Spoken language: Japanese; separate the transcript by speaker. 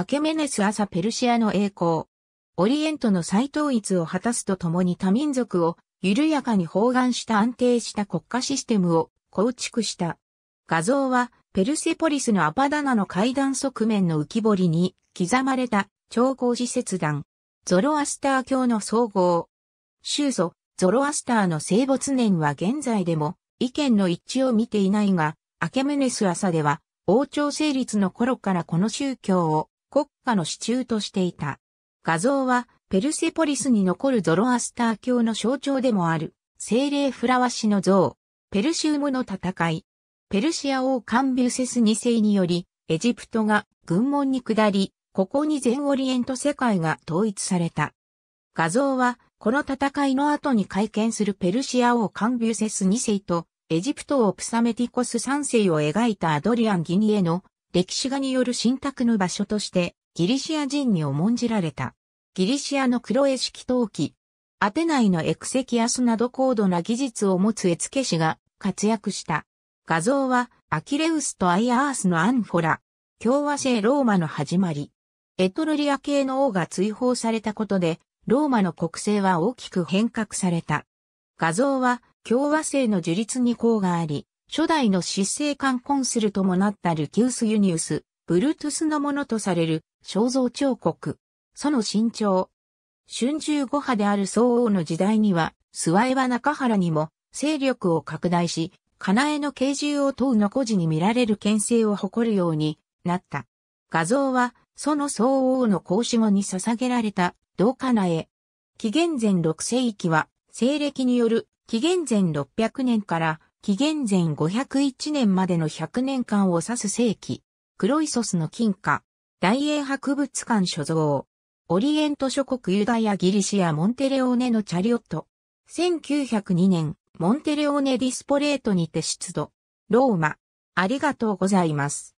Speaker 1: アケメネス朝ペルシアの栄光。オリエントの再統一を果たすとともに多民族を緩やかに包含した安定した国家システムを構築した。画像はペルセポリスのアパダナの階段側面の浮き彫りに刻まれた超高次切断。ゾロアスター教の総合。宗祖、ゾロアスターの生没年は現在でも意見の一致を見ていないが、アケメネス朝では王朝成立の頃からこの宗教を国家の支柱としていた。画像はペルセポリスに残るゾロアスター教の象徴でもある精霊フラワシの像、ペルシウムの戦い。ペルシア王カンビュセス2世により、エジプトが軍門に下り、ここに全オリエント世界が統一された。画像は、この戦いの後に会見するペルシア王カンビュセス2世と、エジプト王プサメティコス3世を描いたアドリアン・ギニエの歴史画による信託の場所としてギリシア人に重んじられた。ギリシアの黒絵式陶器。アテナイのエクセキアスなど高度な技術を持つ絵付け師が活躍した。画像はアキレウスとアイアースのアンフォラ。共和制ローマの始まり。エトルリア系の王が追放されたことで、ローマの国勢は大きく変革された。画像は共和制の樹立に功があり、初代の執政官コンスルともなったルキウス・ユニウス、ブルトゥスのものとされる肖像彫刻。その身長。春秋五派である宋王の時代には、諏訪は中原にも勢力を拡大し、カナエの慶獣を問うの孤児に見られる牽制を誇るようになった。画像は、その宋王の孔子後に捧げられた、銅カナエ。紀元前6世紀は、西暦による紀元前600年から紀元前501年までの100年間を指す世紀、クロイソスの金貨、大英博物館所蔵、オリエント諸国ユダヤギリシアモンテレオーネのチャリオット、1902年、モンテレオーネディスポレートにて出土、ローマ、ありがとうございます。